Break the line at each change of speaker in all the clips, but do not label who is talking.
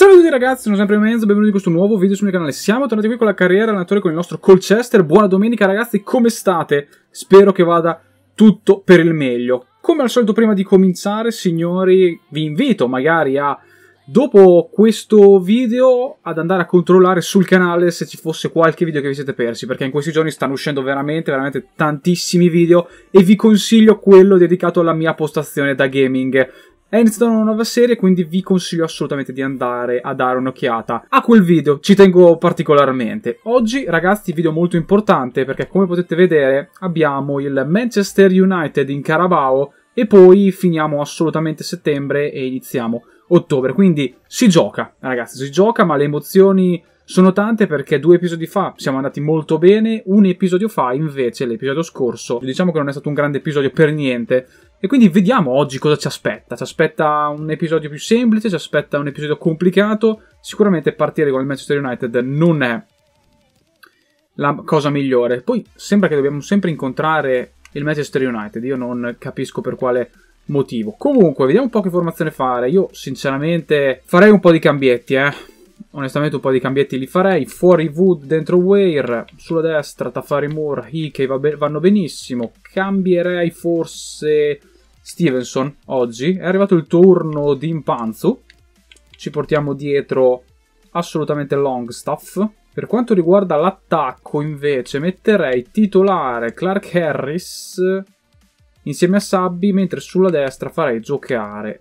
Salve a tutti ragazzi, sono sempre Menzo, benvenuti in questo nuovo video sul mio canale. Siamo tornati qui con la carriera allenatore con il nostro Colchester. Buona domenica ragazzi, come state? Spero che vada tutto per il meglio. Come al solito prima di cominciare, signori, vi invito magari a, dopo questo video, ad andare a controllare sul canale se ci fosse qualche video che vi siete persi, perché in questi giorni stanno uscendo veramente, veramente tantissimi video e vi consiglio quello dedicato alla mia postazione da gaming è iniziata una nuova serie, quindi vi consiglio assolutamente di andare a dare un'occhiata a quel video, ci tengo particolarmente. Oggi, ragazzi, video molto importante perché come potete vedere abbiamo il Manchester United in Carabao e poi finiamo assolutamente settembre e iniziamo ottobre. Quindi si gioca, ragazzi, si gioca, ma le emozioni sono tante perché due episodi fa siamo andati molto bene, un episodio fa invece, l'episodio scorso, diciamo che non è stato un grande episodio per niente, e quindi vediamo oggi cosa ci aspetta. Ci aspetta un episodio più semplice, ci aspetta un episodio complicato. Sicuramente partire con il Manchester United non è la cosa migliore. Poi sembra che dobbiamo sempre incontrare il Manchester United. Io non capisco per quale motivo. Comunque, vediamo un po' che formazione fare. Io sinceramente farei un po' di cambietti, eh. Onestamente un po' di cambietti li farei. Fuori Wood, dentro Weir. Sulla destra Tafari Moore, Ike, vanno benissimo. Cambierei forse Stevenson oggi. È arrivato il turno di Impanzu. Ci portiamo dietro assolutamente Longstaff. Per quanto riguarda l'attacco, invece, metterei titolare Clark Harris insieme a Sabby, mentre sulla destra farei giocare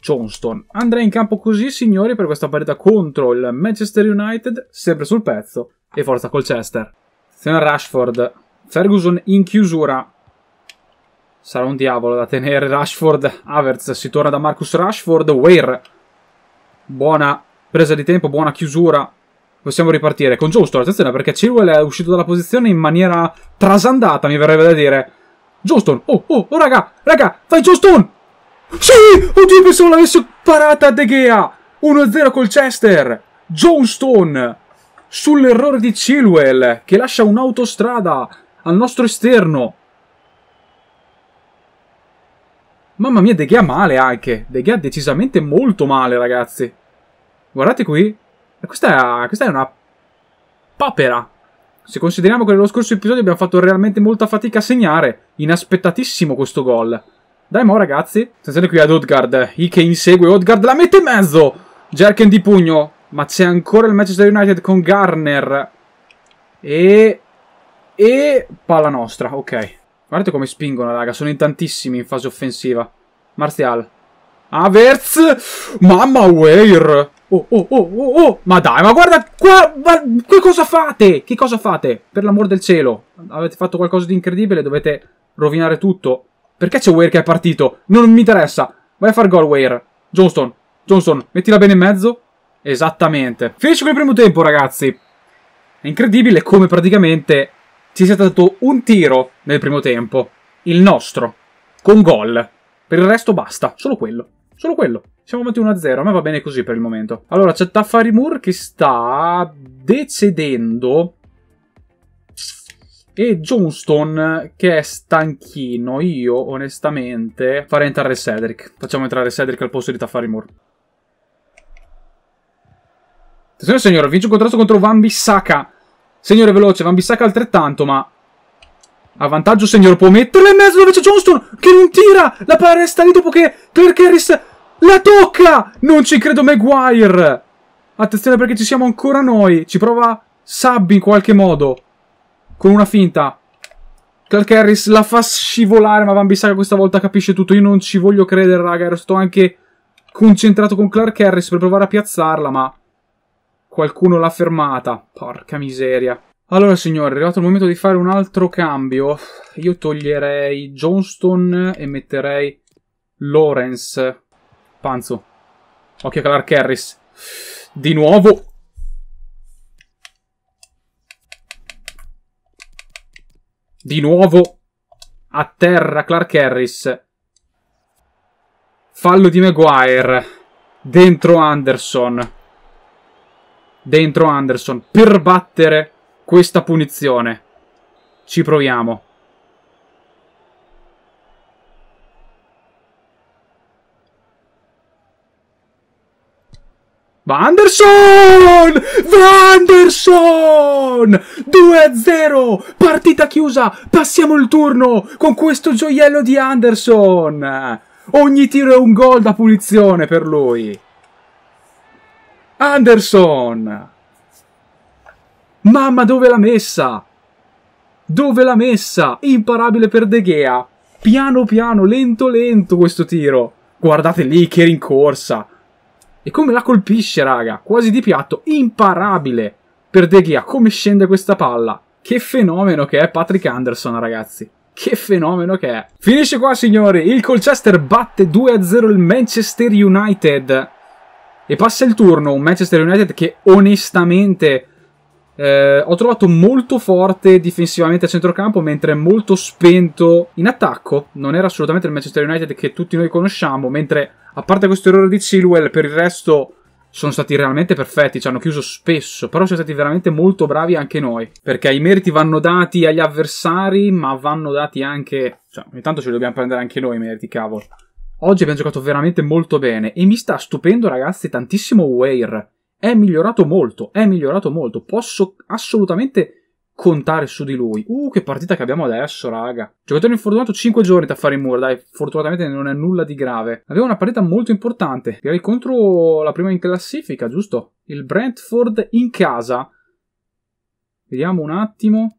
Johnston. Andrei in campo così, signori, per questa partita contro il Manchester United, sempre sul pezzo, e forza Colchester. Attenzione Rashford, Ferguson in chiusura, Sarà un diavolo da tenere Rashford. Havertz si torna da Marcus Rashford. Ware. Buona presa di tempo, buona chiusura. Possiamo ripartire con Giusto, attenzione perché Chilwell è uscito dalla posizione in maniera trasandata, mi verrebbe da dire. Johnston, oh, oh, oh, raga, raga, fai Johnston! Sì! Oddio, pensavo l'avessi parata a De Gea! 1-0 col Chester! Johnston! Sull'errore di Chilwell, che lascia un'autostrada al nostro esterno. Mamma mia, De Gea male anche. De Gea decisamente molto male, ragazzi. Guardate qui. Questa, questa è una papera. Se consideriamo che nello scorso episodio abbiamo fatto realmente molta fatica a segnare. Inaspettatissimo questo gol. Dai mo, ragazzi. Attenzione qui ad Odgard. Ike insegue Odgard. La mette in mezzo. Jerken di pugno. Ma c'è ancora il Manchester United con Garner. E... E... Palla nostra, ok. Guardate come spingono, raga. Sono in tantissimi in fase offensiva. Martial. Averz! Mamma Weir! Oh, oh, oh, oh, oh! Ma dai, ma guarda qua! Ma, che cosa fate? Che cosa fate? Per l'amor del cielo. Avete fatto qualcosa di incredibile, dovete rovinare tutto. Perché c'è Weir che è partito? Non mi interessa. Vai a far gol, Weir. Johnston, Johnston, mettila bene in mezzo. Esattamente. Finisce quel primo tempo, ragazzi. È incredibile come praticamente ci sia stato un tiro nel primo tempo, il nostro, con gol. Per il resto basta, solo quello, solo quello. Siamo avanti 1-0, a me va bene così per il momento. Allora, c'è Taffari Moore che sta decedendo e Johnston che è stanchino. Io, onestamente, farei entrare Cedric. Facciamo entrare Cedric al posto di Taffari Moore. Attenzione signore, vince un contrasto contro Van Bissaka. Signore veloce, Van Bissaka altrettanto, ma... A vantaggio, signor, può metterla in mezzo invece c'è Johnston, che non tira! La palla resta lì dopo che Clark Harris la tocca! Non ci credo Maguire! Attenzione perché ci siamo ancora noi, ci prova Sabbi in qualche modo. Con una finta. Clark Harris la fa scivolare, ma Van Bissaka questa volta capisce tutto. Io non ci voglio credere, raga, ero stato anche concentrato con Clark Harris per provare a piazzarla, ma... Qualcuno l'ha fermata. Porca miseria. Allora signori, è arrivato il momento di fare un altro cambio. Io toglierei Johnston e metterei Lawrence. Panzo. Occhio Clark Harris. Di nuovo Di nuovo a terra Clark Harris. Fallo di Maguire. Dentro Anderson dentro Anderson per battere questa punizione. Ci proviamo. Anderson! Vanderson! Vanderson! 2-0! Partita chiusa! Passiamo il turno con questo gioiello di Anderson! Ogni tiro è un gol da punizione per lui. Anderson! Mamma dove l'ha messa? Dove l'ha messa? Imparabile per De Gea. Piano piano, lento lento questo tiro. Guardate lì che rincorsa. E come la colpisce, raga. Quasi di piatto. Imparabile per De Gea. Come scende questa palla. Che fenomeno che è Patrick Anderson, ragazzi. Che fenomeno che è. Finisce qua, signori. Il Colchester batte 2-0 il Manchester United. E passa il turno un Manchester United che onestamente eh, ho trovato molto forte difensivamente a centrocampo, mentre molto spento in attacco. Non era assolutamente il Manchester United che tutti noi conosciamo, mentre a parte questo errore di Chilwell, per il resto sono stati realmente perfetti, ci hanno chiuso spesso, però siamo stati veramente molto bravi anche noi, perché i meriti vanno dati agli avversari, ma vanno dati anche... Cioè, ogni tanto ce li dobbiamo prendere anche noi i meriti, cavolo. Oggi abbiamo giocato veramente molto bene e mi sta stupendo ragazzi tantissimo Weir. È migliorato molto, è migliorato molto. Posso assolutamente contare su di lui. Uh, che partita che abbiamo adesso, raga. Giocatore infortunato 5 giorni da fare in muro, dai, fortunatamente non è nulla di grave. Abbiamo una partita molto importante, direi contro la prima in classifica, giusto? Il Brentford in casa. Vediamo un attimo.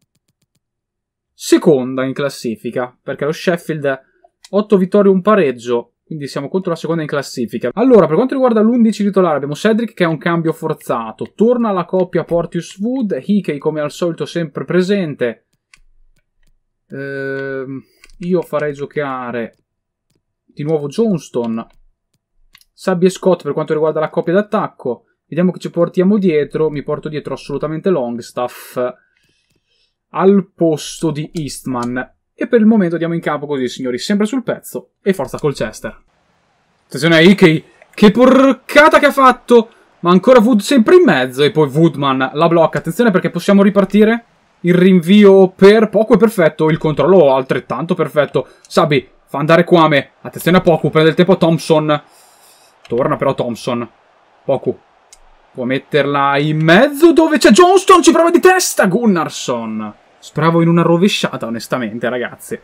Seconda in classifica, perché lo Sheffield 8 vittorie, e un pareggio. Quindi siamo contro la seconda in classifica. Allora, per quanto riguarda l'11 titolare, abbiamo Cedric che è un cambio forzato. Torna la coppia Portius Wood. Hickey, come al solito, sempre presente. Ehm, io farei giocare di nuovo Johnston. Sabbie e Scott per quanto riguarda la coppia d'attacco. Vediamo che ci portiamo dietro. Mi porto dietro assolutamente Longstaff al posto di Eastman. E per il momento andiamo in campo così, signori, sempre sul pezzo e forza col Chester. Attenzione a Ikei, che porcata che ha fatto! Ma ancora Wood sempre in mezzo e poi Woodman la blocca. Attenzione perché possiamo ripartire. Il rinvio per Poco è perfetto, il controllo altrettanto perfetto. Sabi fa andare Kwame. Attenzione a Poku, prende il tempo a Thompson. Torna però Thompson. Poku può metterla in mezzo dove c'è Johnston, ci prova di testa Gunnarsson. Speravo in una rovesciata, onestamente, ragazzi.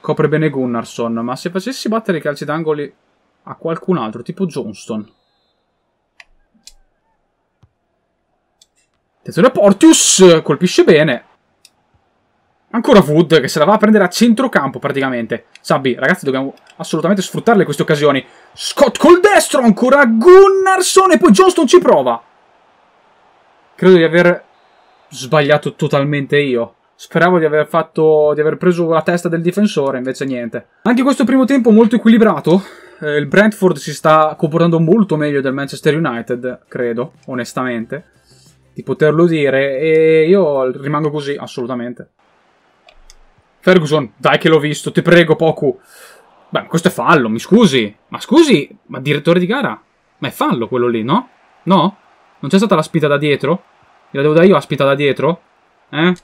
Copre bene Gunnarsson, ma se facessi battere i calci d'angoli a qualcun altro, tipo Johnston. Attenzione, Portius! Colpisce bene. Ancora Wood, che se la va a prendere a centrocampo, praticamente. Sabbi, ragazzi, dobbiamo assolutamente sfruttarle queste occasioni. Scott col destro, ancora Gunnarsson, e poi Johnston ci prova. Credo di aver sbagliato totalmente io. Speravo di aver, fatto, di aver preso la testa del difensore, invece niente. Anche questo primo tempo molto equilibrato. Eh, il Brentford si sta comportando molto meglio del Manchester United, credo, onestamente, di poterlo dire. E io rimango così, assolutamente. Ferguson, dai che l'ho visto, ti prego, Poku. Beh, questo è fallo, mi scusi. Ma scusi, ma direttore di gara? Ma è fallo quello lì, no? No? Non c'è stata la spita da dietro? Gliela devo dare io, aspita, da dietro? Eh?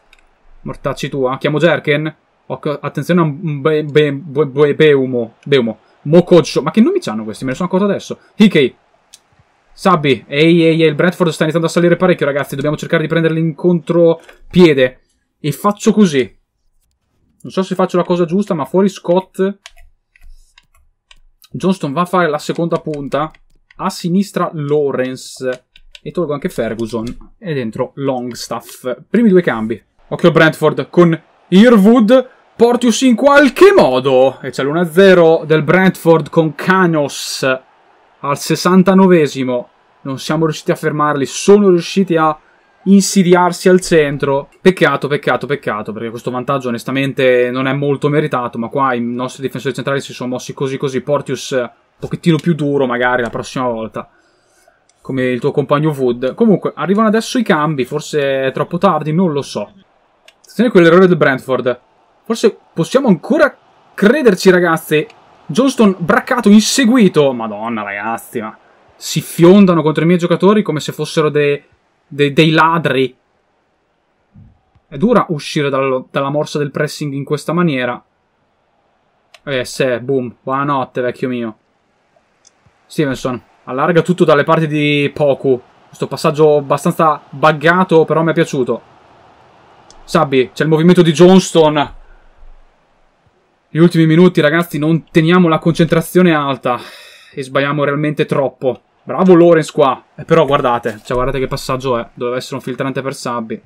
Mortacci tua. Chiamo Jerken? Occhio, attenzione a un be, be, be, be, Beumo. Beumo. Mococcio. Ma che nomi c'hanno questi? Me ne sono accorto adesso. Hickey. Sabbi. Ehi, ehi, ehi. Il Bradford sta iniziando a salire parecchio, ragazzi. Dobbiamo cercare di prenderli in contropiede. E faccio così. Non so se faccio la cosa giusta, ma fuori Scott. Johnston va a fare la seconda punta. A sinistra Lawrence e tolgo anche Ferguson e dentro Longstaff. Primi due cambi. Occhio Brentford con Irwood, Portius in qualche modo e c'è l'1-0 del Brentford con Canos al 69esimo. Non siamo riusciti a fermarli, sono riusciti a insidiarsi al centro. Peccato, peccato, peccato, perché questo vantaggio onestamente non è molto meritato, ma qua i nostri difensori centrali si sono mossi così così. Portius un pochettino più duro magari la prossima volta come il tuo compagno Wood. Comunque, arrivano adesso i cambi, forse è troppo tardi, non lo so. Attenzione quell'errore del Brentford. Forse possiamo ancora crederci, ragazzi. Johnston braccato, inseguito. Madonna, ragazzi, ma... Si fiondano contro i miei giocatori come se fossero dei, dei, dei ladri. È dura uscire dalla, dalla morsa del pressing in questa maniera. Eh, se, boom. Buonanotte, vecchio mio. Stevenson. Allarga tutto dalle parti di Poku. Questo passaggio abbastanza buggato, però mi è piaciuto. Sabbi, c'è il movimento di Johnston. Gli ultimi minuti, ragazzi, non teniamo la concentrazione alta. E sbagliamo realmente troppo. Bravo Lorenz qua. Eh, però guardate, cioè guardate che passaggio è. Doveva essere un filtrante per Sabbi.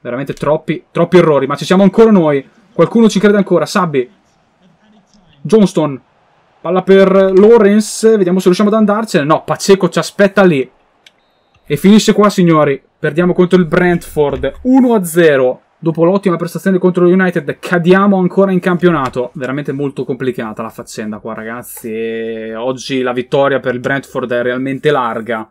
Veramente troppi, troppi errori. Ma ci siamo ancora noi. Qualcuno ci crede ancora. Sabbi. Johnston. Palla per Lawrence, vediamo se riusciamo ad andarcene. No, Paceco ci aspetta lì. E finisce qua, signori. Perdiamo contro il Brentford. 1-0. Dopo l'ottima prestazione contro lo United, cadiamo ancora in campionato. Veramente molto complicata la faccenda qua, ragazzi. E oggi la vittoria per il Brentford è realmente larga.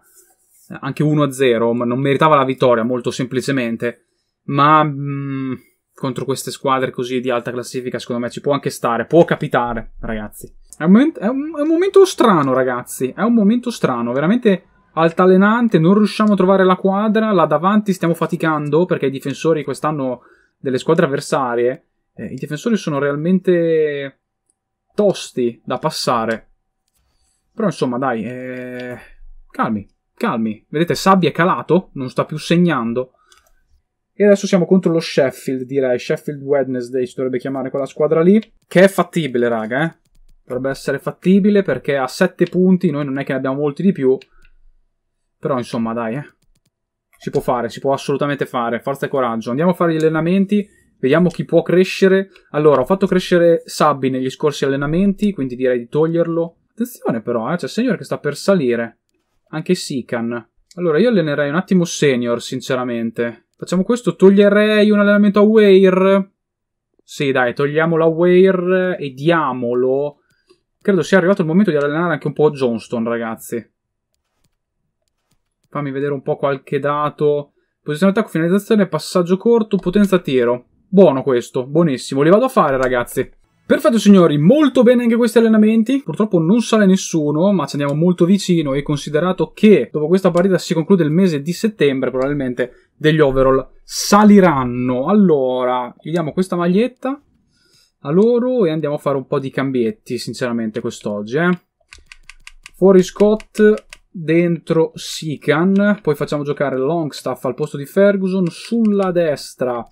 Anche 1-0, non meritava la vittoria, molto semplicemente. Ma... Mh, mm, contro queste squadre così di alta classifica, secondo me ci può anche stare. Può capitare, ragazzi. È un, momento, è, un, è un, momento strano, ragazzi. È un momento strano, veramente altalenante. Non riusciamo a trovare la quadra. Là davanti stiamo faticando perché i difensori quest'anno delle squadre avversarie. Eh, I difensori sono realmente tosti da passare. Però insomma, dai, eh... calmi, calmi. Vedete, Sabbia è calato, non sta più segnando. E adesso siamo contro lo Sheffield, direi. Sheffield Wednesday si dovrebbe chiamare quella squadra lì. Che è fattibile, raga, eh Dovrebbe essere fattibile perché a 7 punti noi non è che ne abbiamo molti di più. Però insomma dai, eh. Si può fare, si può assolutamente fare. Forza e coraggio. Andiamo a fare gli allenamenti. Vediamo chi può crescere. Allora, ho fatto crescere Sabbi negli scorsi allenamenti, quindi direi di toglierlo. Attenzione però, eh, c'è Senior che sta per salire. Anche Sican. Allora, io allenerei un attimo Senior, sinceramente. Facciamo questo, toglierei un allenamento a Weir. Sì, dai, togliamolo a Weir e diamolo Credo sia arrivato il momento di allenare anche un po' Johnston, ragazzi. Fammi vedere un po' qualche dato. Posizione attacco, finalizzazione, passaggio corto, potenza tiro. Buono questo, buonissimo. Li vado a fare, ragazzi. Perfetto signori, molto bene anche questi allenamenti, purtroppo non sale nessuno ma ci andiamo molto vicino e considerato che dopo questa partita si conclude il mese di settembre probabilmente degli overall saliranno. Allora, gli diamo questa maglietta, a loro e andiamo a fare un po' di cambietti, sinceramente, quest'oggi. Eh. Fuori Scott, dentro Sican, poi facciamo giocare Longstaff al posto di Ferguson, sulla destra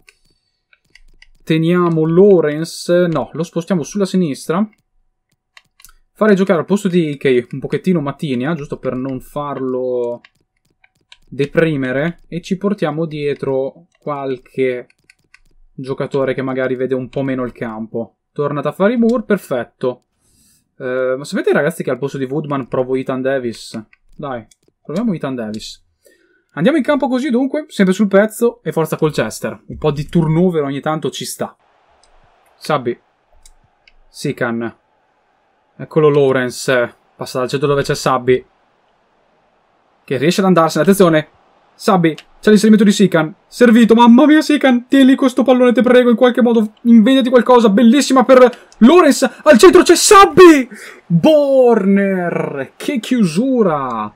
teniamo Lawrence, no, lo spostiamo sulla sinistra, fare giocare al posto di Ike un pochettino Matinia, eh, giusto per non farlo deprimere, e ci portiamo dietro qualche giocatore che magari vede un po' meno il campo. Torna Tafari Moore, perfetto. Eh, ma sapete ragazzi che al posto di Woodman provo Ethan Davis? Dai, proviamo Ethan Davis. Andiamo in campo così dunque, sempre sul pezzo e forza Colchester. Un po' di turnover ogni tanto ci sta. Sabbi. Sican. Eccolo Lawrence. Eh, passa dal centro dove c'è Sabbi. Che riesce ad andarsene. Attenzione. Sabbi. C'è l'inserimento di Sikan. Servito, mamma mia Sikan, tieni questo pallone, te prego, in qualche modo inventati qualcosa. Bellissima per Lorenz. Al centro c'è Sabbi! Borner! Che chiusura!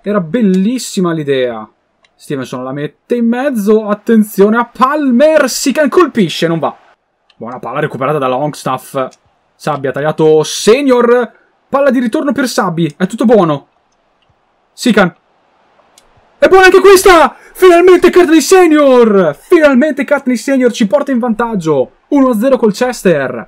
Era bellissima l'idea. Stevenson la mette in mezzo. Attenzione a Palmer. Sikan colpisce, non va. Buona palla recuperata da Longstaff. Sabbi ha tagliato Senior. Palla di ritorno per Sabbi. È tutto buono. Sikan. E buona anche questa! Finalmente Cartney Senior! Finalmente Cartney Senior ci porta in vantaggio! 1-0 col Chester!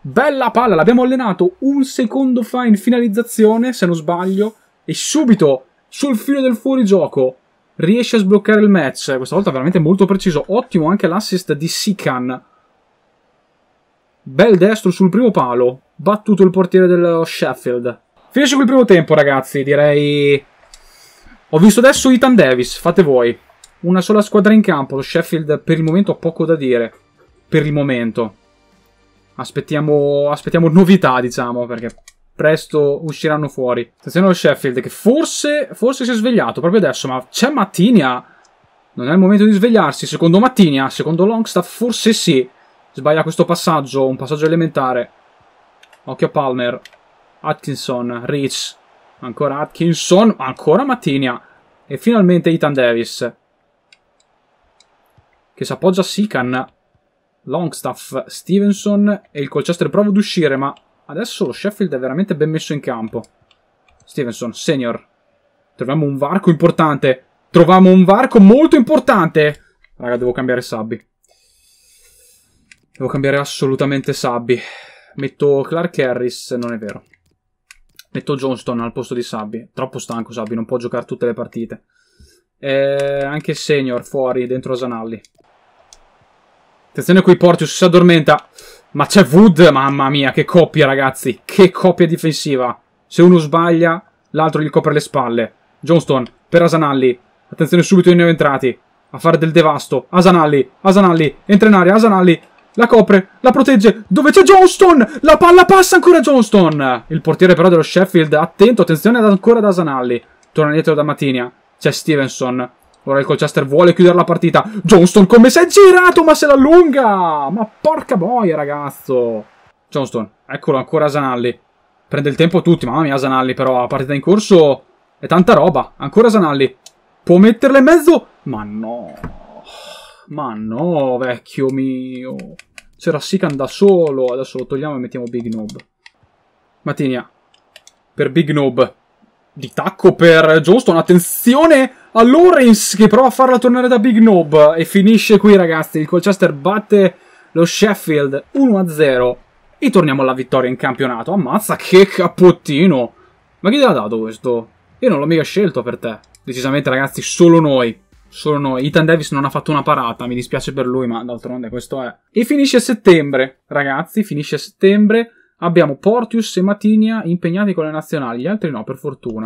Bella palla, l'abbiamo allenato un secondo fa in finalizzazione, se non sbaglio, e subito, sul filo del fuorigioco, riesce a sbloccare il match. Questa volta veramente molto preciso. Ottimo anche l'assist di Sikan. Bel destro sul primo palo, battuto il portiere del Sheffield. Finisce qui il primo tempo, ragazzi, direi... Ho visto adesso Ethan Davis, fate voi. Una sola squadra in campo, lo Sheffield per il momento ha poco da dire. Per il momento. Aspettiamo, aspettiamo novità, diciamo, perché presto usciranno fuori. Attenzione allo Sheffield che forse, forse si è svegliato proprio adesso, ma c'è Mattinia. Non è il momento di svegliarsi, secondo Mattinia, secondo Longstaff forse sì. Sbaglia questo passaggio, un passaggio elementare. Occhio a Palmer. Atkinson, Rich. Ancora Atkinson, ancora Mattinia. E finalmente Ethan Davis che si appoggia a Sican, Longstaff, Stevenson e il Colchester prova ad uscire, ma adesso lo Sheffield è veramente ben messo in campo. Stevenson, senior. Troviamo un varco importante. Troviamo un varco molto importante. Raga, devo cambiare Sabbi. Devo cambiare assolutamente Sabbi. Metto Clark Harris, non è vero. Metto Johnston al posto di Sabbi. Troppo stanco Sabbi, non può giocare tutte le partite. Eh, anche Senior fuori, dentro a Asanalli. Attenzione qui Portius si addormenta. Ma c'è Wood, mamma mia, che coppia ragazzi. Che coppia difensiva. Se uno sbaglia, l'altro gli copre le spalle. Johnston, per Asanalli. Attenzione subito i neoentrati. A fare del devasto. Asanalli, Asanalli, entra in aria, Asanalli. La copre, la protegge. Dove c'è Johnston? La palla passa ancora a Johnston. Il portiere però dello Sheffield, attento, attenzione ancora da Asanalli. Torna dietro da Matinia. C'è Stevenson. Ora il Colchester vuole chiudere la partita. Johnston come si è girato, ma se l'allunga! Ma porca boia, ragazzo! Johnston, eccolo ancora Zanalli. Prende il tempo tutti, mamma mia Zanalli, però la partita in corso è tanta roba. Ancora Zanalli. Può metterla in mezzo? Ma no. Ma no, vecchio mio. C'era Sikan da solo. Adesso lo togliamo e mettiamo Big Noob. Matinia. Per Big Noob di tacco per Johnston. Attenzione a Lawrence che prova a farla tornare da Big Knob. E finisce qui, ragazzi. Il Colchester batte lo Sheffield 1-0. E torniamo alla vittoria in campionato. Ammazza che cappottino. Ma chi te l'ha dato questo? Io non l'ho mica scelto per te. Decisamente, ragazzi, solo noi. Solo noi. Ethan Davis non ha fatto una parata. Mi dispiace per lui, ma d'altronde questo è. E finisce settembre, ragazzi. Finisce settembre. Abbiamo Portius e Matinia impegnati con le nazionali, gli altri no, per fortuna.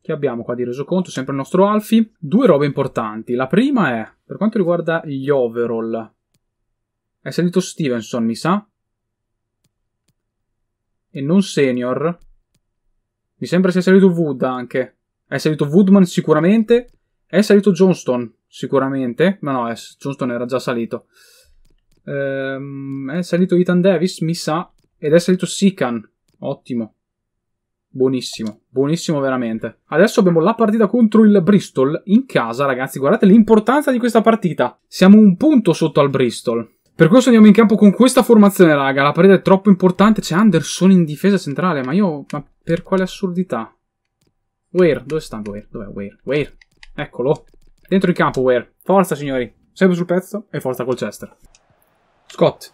Che abbiamo qua di resoconto, sempre il nostro Alfi. Due robe importanti. La prima è, per quanto riguarda gli overall, è salito Stevenson, mi sa. E non senior. Mi sembra sia salito Wood anche. È salito Woodman sicuramente. È salito Johnston sicuramente. Ma no, è, Johnston era già salito. Ehm, è salito Ethan Davis, mi sa. Ed è salito Sikan. Ottimo. Buonissimo, buonissimo veramente. Adesso abbiamo la partita contro il Bristol in casa, ragazzi. Guardate l'importanza di questa partita. Siamo un punto sotto al Bristol. Per questo andiamo in campo con questa formazione, raga. La partita è troppo importante. C'è Anderson in difesa centrale. Ma io... Ma per quale assurdità? Ware, dove sta Ware? Dov'è Ware? Ware, eccolo. Dentro il campo, Ware. Forza, signori. Sempre sul pezzo e forza col Chester. Scott.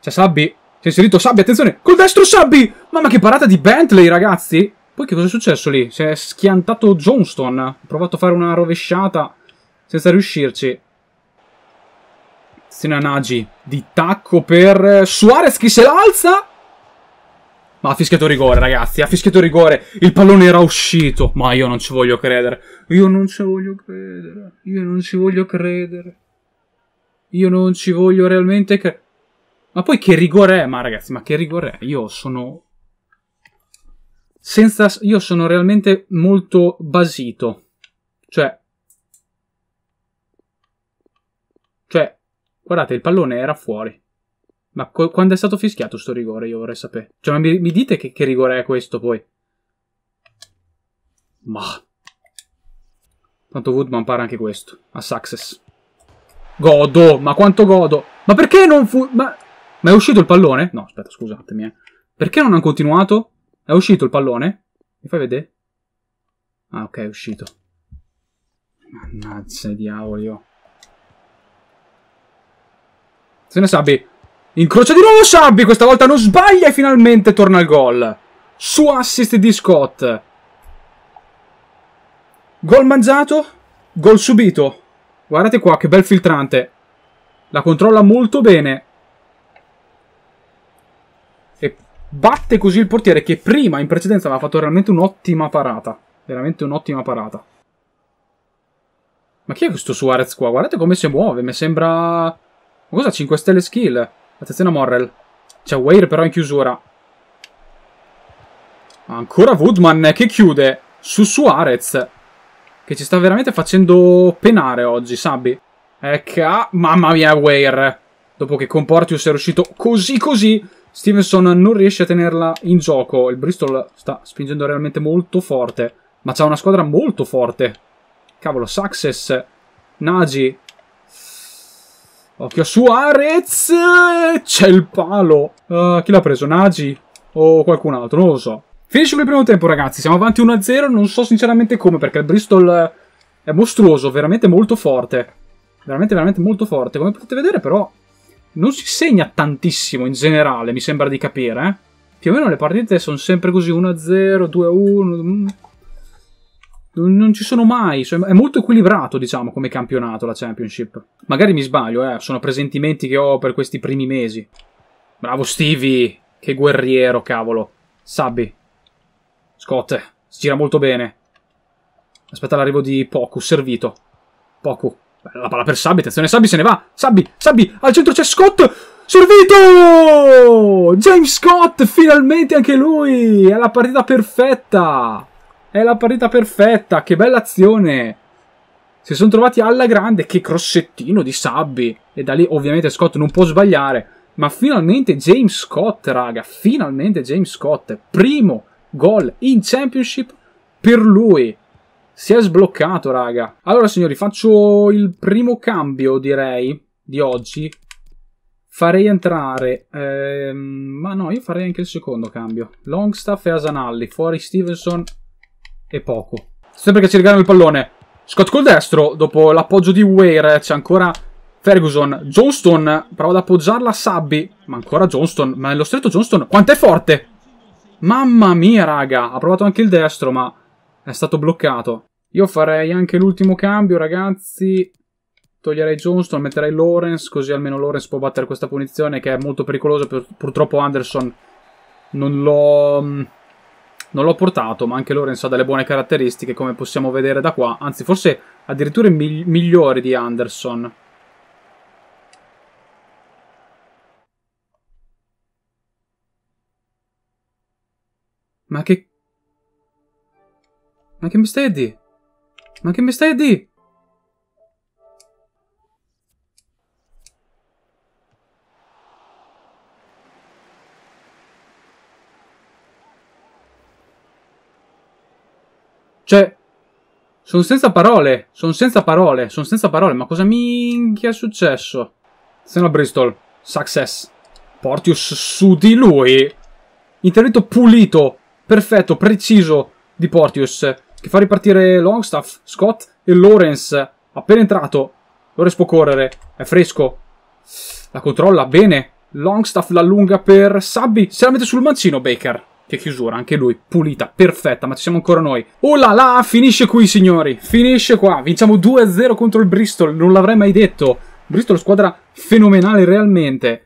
C'è Sabby. Si è inserito Sabbi, attenzione! Col destro Sabbi! Mamma che parata di Bentley, ragazzi! Poi che cosa è successo lì? Si è schiantato Johnston. Ha provato a fare una rovesciata senza riuscirci. Sinanagi di tacco per eh, Suarez che se l'alza. Ma ha fischiato rigore, ragazzi. Ha fischiato rigore. Il pallone era uscito. Ma io non ci voglio credere. Io non ci voglio credere. Io non ci voglio credere. Io non ci voglio realmente credere. Ma poi che rigore è, ma ragazzi, ma che rigore è? Io sono... Senza... Io sono realmente molto basito. Cioè... Cioè, guardate, il pallone era fuori. Ma quando è stato fischiato sto rigore, io vorrei sapere. Cioè, ma mi, mi dite che, che rigore è questo, poi? Ma... Tanto Woodman para anche questo. A Success. Godo, ma quanto godo. Ma perché non fu... Ma... Ma è uscito il pallone? No, aspetta, scusatemi. Eh. Perché non hanno continuato? È uscito il pallone? Mi fai vedere? Ah, ok, è uscito. Mannaggia, diavoli. Oh. Se ne Sabbi. Incrocia di nuovo Sabbi. Questa volta non sbaglia e finalmente torna al gol. Su assist di Scott. Gol mangiato. Gol subito. Guardate qua, che bel filtrante. La controlla molto bene. Batte così il portiere che prima in precedenza aveva fatto veramente un'ottima parata. Veramente un'ottima parata. Ma chi è questo Suarez qua? Guardate come si muove, mi sembra... Ma cosa? 5 stelle skill. Attenzione a Morrel. C'è Weir però in chiusura. Ancora Woodman che chiude su Suarez. Che ci sta veramente facendo penare oggi, Sabbi. Ecca, mamma mia Weir. Dopo che Comportius è riuscito così così Stevenson non riesce a tenerla in gioco. Il Bristol sta spingendo realmente molto forte. Ma c'ha una squadra molto forte. Cavolo, Success, Nagi. Occhio a Suarez. C'è il palo. Uh, chi l'ha preso? Nagi? O qualcun altro? Non lo so. Finisce il primo tempo, ragazzi. Siamo avanti 1-0. Non so sinceramente come, perché il Bristol è mostruoso. Veramente molto forte. Veramente, veramente molto forte. Come potete vedere, però, non si segna tantissimo in generale, mi sembra di capire. Eh? Più o meno le partite sono sempre così 1-0, 2-1. Mm. Non ci sono mai, è molto equilibrato, diciamo, come campionato la Championship. Magari mi sbaglio, eh? sono presentimenti che ho per questi primi mesi. Bravo Stevie, che guerriero, cavolo. Sabbi. Scott, si gira molto bene. Aspetta l'arrivo di Poku, servito. Poku, la palla per Sabbi, attenzione Sabbi se ne va. Sabbi, Sabbi, al centro c'è Scott. Servito! James Scott, finalmente anche lui. È la partita perfetta. È la partita perfetta. Che bella azione. Si sono trovati alla grande. Che crossettino di Sabbi. E da lì ovviamente Scott non può sbagliare. Ma finalmente James Scott, raga. Finalmente James Scott. Primo gol in championship per lui. Si è sbloccato, raga. Allora, signori, faccio il primo cambio, direi, di oggi. Farei entrare... Ehm, ma no, io farei anche il secondo cambio. Longstaff e Asanalli. Fuori Stevenson e poco. Sempre che ci regalano il pallone. Scott col destro, dopo l'appoggio di Ware, c'è ancora Ferguson. Johnston prova ad appoggiarla a Sabbi. Ma ancora Johnston. Ma nello stretto Johnston quanto è forte! Mamma mia, raga. Ha provato anche il destro, ma è stato bloccato. Io farei anche l'ultimo cambio, ragazzi. Toglierei Johnston, metterei Lawrence, così almeno Lawrence può battere questa punizione che è molto pericolosa. Purtroppo Anderson non l'ho... Mm, non l'ho portato, ma anche Lawrence ha delle buone caratteristiche, come possiamo vedere da qua. Anzi, forse addirittura migli migliori di Anderson. Ma che ma che mi stai a dire? Ma che mi stai a dire? Cioè, sono senza parole, sono senza parole, sono senza parole, ma cosa minchia è successo? Seno Bristol, success. Portius su di lui. Intervento pulito, perfetto, preciso di Portius che fa ripartire Longstaff, Scott e Lawrence. Appena entrato, Lawrence può correre, è fresco, la controlla bene. Longstaff l'allunga per Sabbi, se la mette sul mancino Baker. Che chiusura, anche lui, pulita, perfetta, ma ci siamo ancora noi. Oh là là, finisce qui signori, finisce qua. Vinciamo 2-0 contro il Bristol, non l'avrei mai detto. Bristol squadra fenomenale realmente.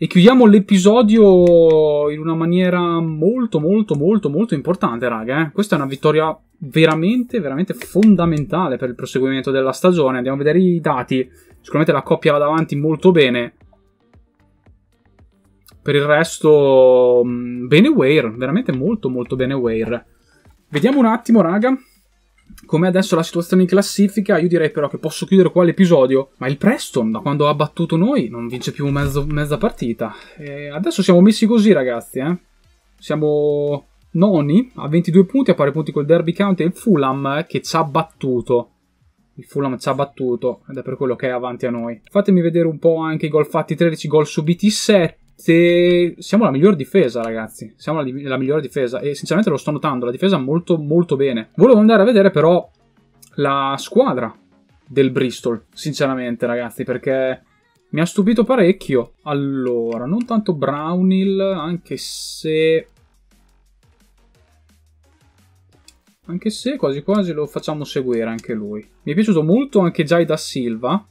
E chiudiamo l'episodio in una maniera molto, molto, molto, molto importante, raga. Eh? Questa è una vittoria veramente, veramente fondamentale per il proseguimento della stagione. Andiamo a vedere i dati. Sicuramente la coppia va davanti molto bene. Per il resto, mm, bene Weir, veramente molto, molto bene Weir. Vediamo un attimo, raga come adesso la situazione in classifica, io direi però che posso chiudere qua l'episodio. Ma il Preston, da quando ha battuto noi, non vince più mezzo, mezza partita. E adesso siamo messi così, ragazzi. Eh? Siamo noni a 22 punti, a pari punti col Derby County e il Fulham eh, che ci ha battuto. Il Fulham ci ha battuto ed è per quello che è avanti a noi. Fatemi vedere un po' anche i gol fatti 13, gol subiti 7. Se... Siamo la miglior difesa, ragazzi. Siamo la, di... la miglior difesa. E sinceramente lo sto notando. La difesa molto, molto bene. Volevo andare a vedere, però, la squadra del Bristol. Sinceramente, ragazzi, perché mi ha stupito parecchio. Allora, non tanto Brownhill, anche se. Anche se quasi quasi lo facciamo seguire anche lui. Mi è piaciuto molto anche Jai da Silva.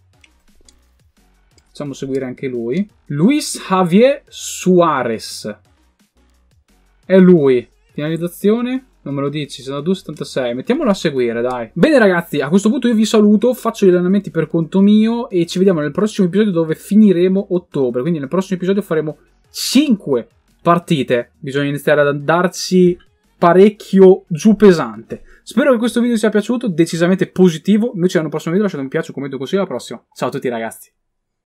Facciamo seguire anche lui. Luis Javier Suarez. È lui. Finalizzazione. Non me lo dici, sono 2,76. Mettiamolo a seguire, dai. Bene ragazzi, a questo punto io vi saluto, faccio gli allenamenti per conto mio e ci vediamo nel prossimo episodio dove finiremo ottobre. Quindi nel prossimo episodio faremo 5 partite. Bisogna iniziare ad andarci parecchio giù pesante. Spero che questo video vi sia piaciuto, decisamente positivo. Noi ci vediamo nel prossimo video, lasciate un piace, un commento, così, alla prossima. Ciao a tutti ragazzi.